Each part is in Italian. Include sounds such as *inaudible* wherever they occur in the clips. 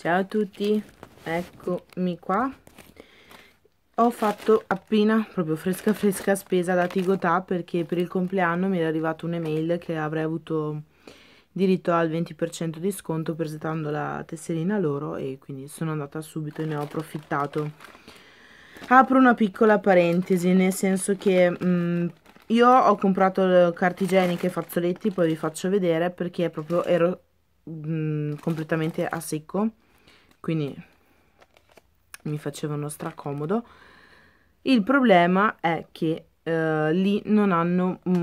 Ciao a tutti, eccomi qua. Ho fatto appena, proprio fresca fresca, spesa da Tigotà perché per il compleanno mi era arrivata un'email che avrei avuto diritto al 20% di sconto presentando la tesserina loro e quindi sono andata subito e ne ho approfittato. Apro una piccola parentesi, nel senso che mh, mm, io ho comprato carte igieniche e fazzoletti, poi vi faccio vedere perché proprio ero mh, mm, completamente a secco quindi mi facevano stracomodo il problema è che eh, lì non hanno mh,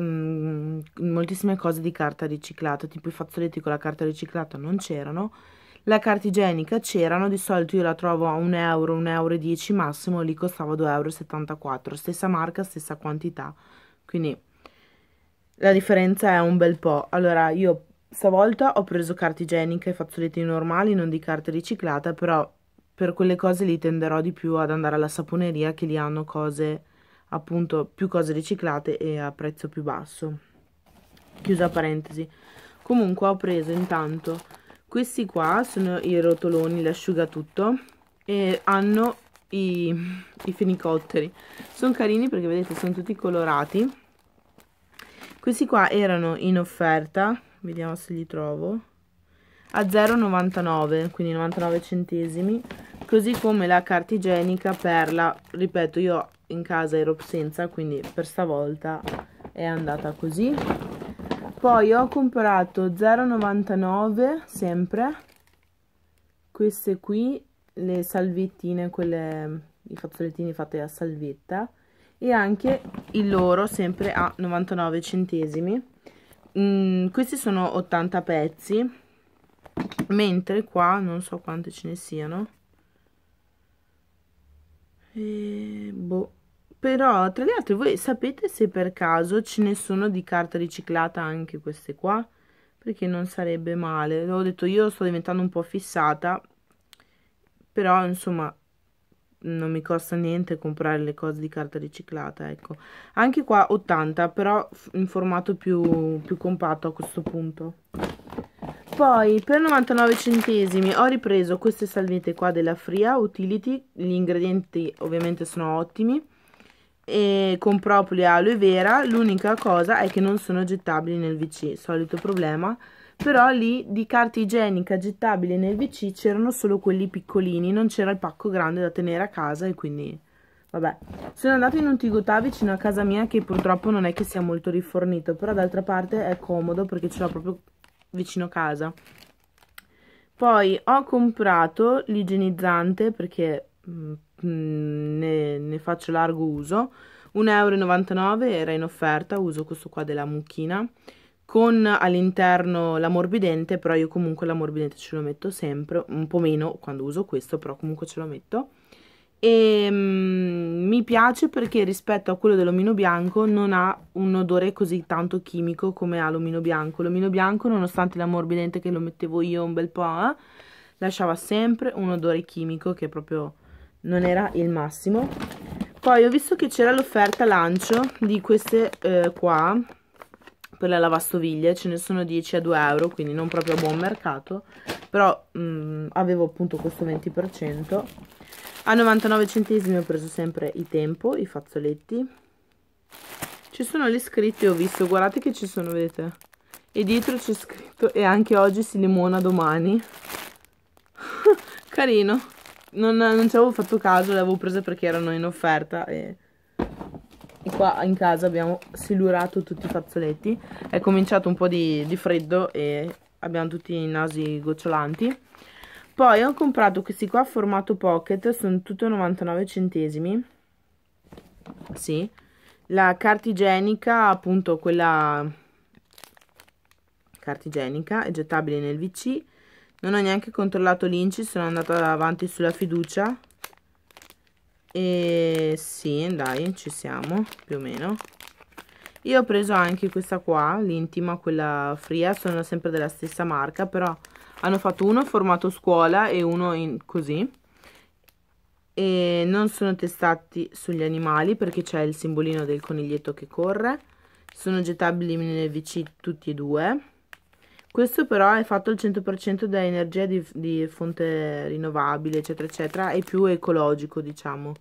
mm, moltissime cose di carta riciclata tipo i fazzoletti con la carta riciclata non c'erano la carta igienica c'erano, di solito io la trovo a 1 euro, 1 euro e 10 massimo, lì costava 2,74 euro, stessa marca, stessa quantità, quindi la differenza è un bel po'. Allora io Stavolta ho preso carta igienica e fazzoletti normali, non di carta riciclata, però per quelle cose li tenderò di più ad andare alla saponeria che li hanno cose, appunto, più cose riciclate e a prezzo più basso. Chiusa parentesi. Comunque ho preso intanto questi qua, sono i rotoloni, tutto e hanno i, i fenicotteri. Sono carini perché vedete sono tutti colorati. Questi qua erano in offerta vediamo se li trovo a 0,99 quindi 99 centesimi così come la carta igienica perla ripeto io in casa ero senza quindi per stavolta è andata così poi ho comprato 0,99 sempre queste qui le salviettine quelle i fazzolettini fatti a salvetta e anche il loro sempre a 99 centesimi Mm, questi sono 80 pezzi mentre qua non so quante ce ne siano e, boh però tra gli altri voi sapete se per caso ce ne sono di carta riciclata anche queste qua perché non sarebbe male l'ho detto io sto diventando un po' fissata però insomma non mi costa niente comprare le cose di carta riciclata ecco anche qua 80 però in formato più, più compatto a questo punto poi per 99 centesimi ho ripreso queste salviette qua della Fria Utility gli ingredienti ovviamente sono ottimi e con proprio aloe vera l'unica cosa è che non sono gettabili nel WC solito problema però lì di carta igienica gettabile nel WC c'erano solo quelli piccolini, non c'era il pacco grande da tenere a casa e quindi vabbè. Sono andato in un Tigotà vicino a casa mia che purtroppo non è che sia molto rifornito, però d'altra parte è comodo perché ce l'ho proprio vicino casa. Poi ho comprato l'igienizzante perché mh, mm, mm, ne, ne faccio largo uso, 1,99 euro era in offerta, uso questo qua della mucchina con all'interno l'ammorbidente, però io comunque l'ammorbidente ce lo metto sempre, un po' meno quando uso questo, però comunque ce lo metto. E mm, mi piace perché rispetto a quello dell'omino bianco non ha un odore così tanto chimico come ha l'omino bianco. L'omino bianco, nonostante l'ammorbidente che lo mettevo io un bel po', eh, lasciava sempre un odore chimico che proprio non era il massimo. Poi ho visto che c'era l'offerta lancio di queste eh, qua, per la lavastoviglie, ce ne sono 10 a 2 euro, quindi non proprio a buon mercato, però mh, mm, avevo appunto questo 20%. A 99 centesimi ho preso sempre i tempo, i fazzoletti. Ci sono le scritte, ho visto, guardate che ci sono, vedete? E dietro c'è scritto, e anche oggi si limona domani. *laughs* Carino. Non, non ci avevo fatto caso, le avevo prese perché erano in offerta e qua in casa abbiamo silurato tutti i fazzoletti è cominciato un po' di, di freddo e abbiamo tutti i nasi gocciolanti poi ho comprato questi qua formato pocket sono tutto 99 centesimi sì la carta igienica appunto quella carta igienica è gettabile nel VC non ho neanche controllato l'Inci sono andata avanti sulla fiducia e sì dai ci siamo più o meno io ho preso anche questa qua l'intima quella fria sono sempre della stessa marca però hanno fatto uno formato scuola e uno in così e non sono testati sugli animali perché c'è il simbolino del coniglietto che corre sono gettabili nelle VC tutti e due questo però è fatto al 100% da energia di, di fonte rinnovabile eccetera eccetera è più ecologico diciamo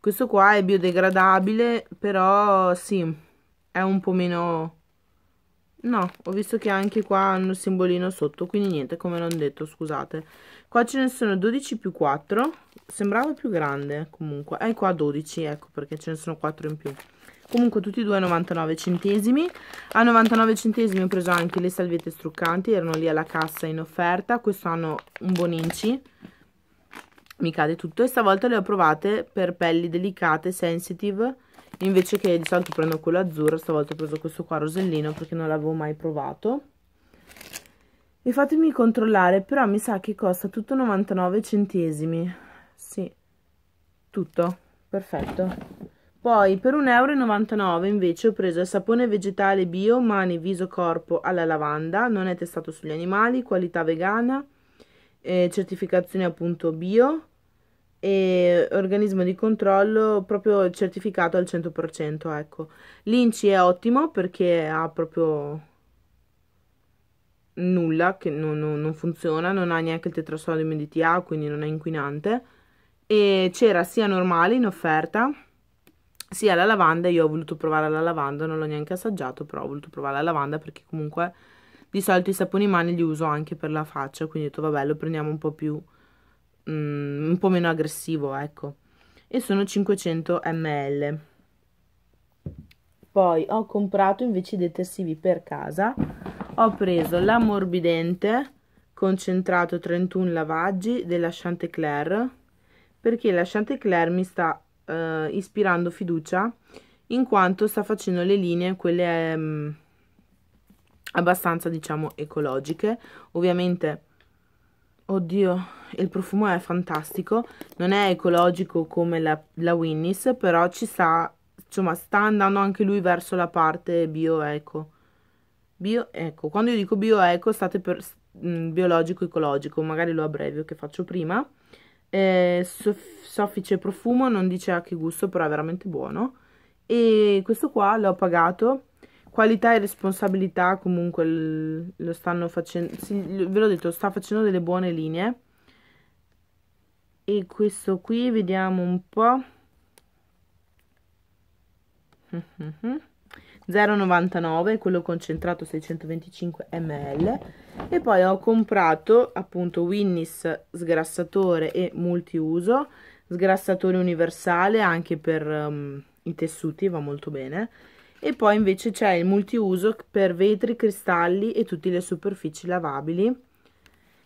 questo qua è biodegradabile, però sì, è un po' meno... No, ho visto che anche qua hanno il simbolino sotto, quindi niente, come non detto, scusate. Qua ce ne sono 12 più 4, sembrava più grande comunque. E eh, qua 12, ecco, perché ce ne sono 4 in più. Comunque tutti e due a 99 centesimi. A 99 centesimi ho preso anche le salviette struccanti, erano lì alla cassa in offerta. Questo hanno un buon inci mi cade tutto e stavolta le ho provate per pelli delicate, sensitive invece che di solito prendo quello azzurro stavolta ho preso questo qua rosellino perché non l'avevo mai provato e fatemi controllare però mi sa che costa tutto 99 centesimi sì tutto perfetto poi per 1,99 euro invece ho preso il sapone vegetale bio mani viso corpo alla lavanda non è testato sugli animali qualità vegana eh, certificazione appunto bio e organismo di controllo proprio certificato al 100%, ecco. L'INCI è ottimo perché ha proprio nulla che non, non, non funziona, non ha neanche il tetrasodio MDTA, quindi non è inquinante e c'era sia normale in offerta sia la lavanda, io ho voluto provare la lavanda, non l'ho neanche assaggiato, però ho voluto provare la lavanda perché comunque di solito i saponi mani li uso anche per la faccia, quindi ho detto vabbè, lo prendiamo un po' più mm, un po' meno aggressivo, ecco. E sono 500 ml. Poi ho comprato invece i detersivi per casa. Ho preso l'ammorbidente concentrato 31 lavaggi della Chantecler perché la Chantecler mi sta eh, ispirando fiducia in quanto sta facendo le linee quelle eh, abbastanza diciamo ecologiche ovviamente Oddio, il profumo è fantastico, non è ecologico come la, la Winnis, però ci sta, insomma, sta andando anche lui verso la parte bio-eco. Bio-eco, quando io dico bio-eco state per mm, biologico-ecologico, magari lo abbrevio che faccio prima. Eh, soffice profumo, non dice a che gusto, però è veramente buono. E questo qua l'ho pagato qualità e responsabilità comunque lo stanno facendo, sì, ve l'ho detto, sta facendo delle buone linee. E questo qui, vediamo un po'. 0,99 *laughs* quello concentrato 625 ml e poi ho comprato appunto Winnis sgrassatore e multiuso sgrassatore universale anche per um, i tessuti va molto bene e poi invece c'è il multiuso per vetri, cristalli e tutte le superfici lavabili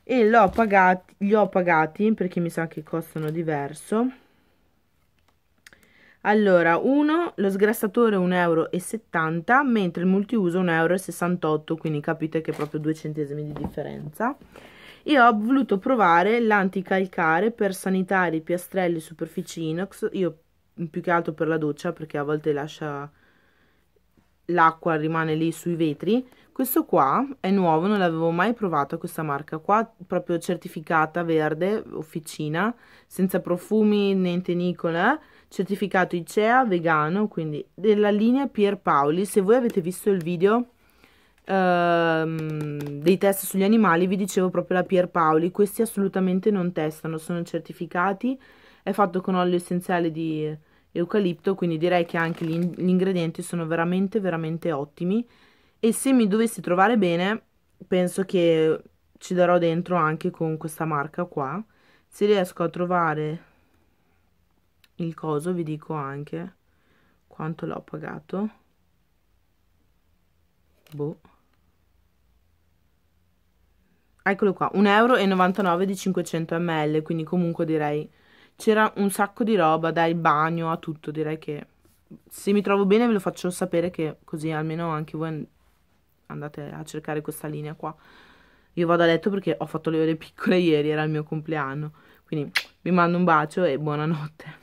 e l'ho pagati, li ho pagati perché mi sa che costano diverso allora uno lo sgrassatore 1,70 euro mentre il multiuso 1,68 euro quindi capite che è proprio 2 centesimi di differenza e ho voluto provare l'anticalcare per sanitari, piastrelli, superfici inox io più che altro per la doccia perché a volte lascia l'acqua rimane lì sui vetri. Questo qua è nuovo, non l'avevo mai provato questa marca qua, proprio certificata verde, officina, senza profumi, niente Nicola, certificato ICEA, vegano, quindi della linea Pierpaoli. Se voi avete visto il video ehm, dei test sugli animali, vi dicevo proprio la Pierpaoli, questi assolutamente non testano, sono certificati, è fatto con olio essenziale di eucalipto, quindi direi che anche gli, gli ingredienti sono veramente, veramente ottimi. E se mi dovessi trovare bene, penso che ci darò dentro anche con questa marca qua. Se riesco a trovare il coso, vi dico anche quanto l'ho pagato. Boh. Eccolo qua, 1,99 euro di 500 ml, quindi comunque direi c'era un sacco di roba, dal bagno a tutto, direi che se mi trovo bene ve lo faccio sapere che così almeno anche voi andate a cercare questa linea qua. Io vado a letto perché ho fatto le ore piccole *laughs* ieri, era il mio compleanno, quindi vi mando un bacio e buonanotte.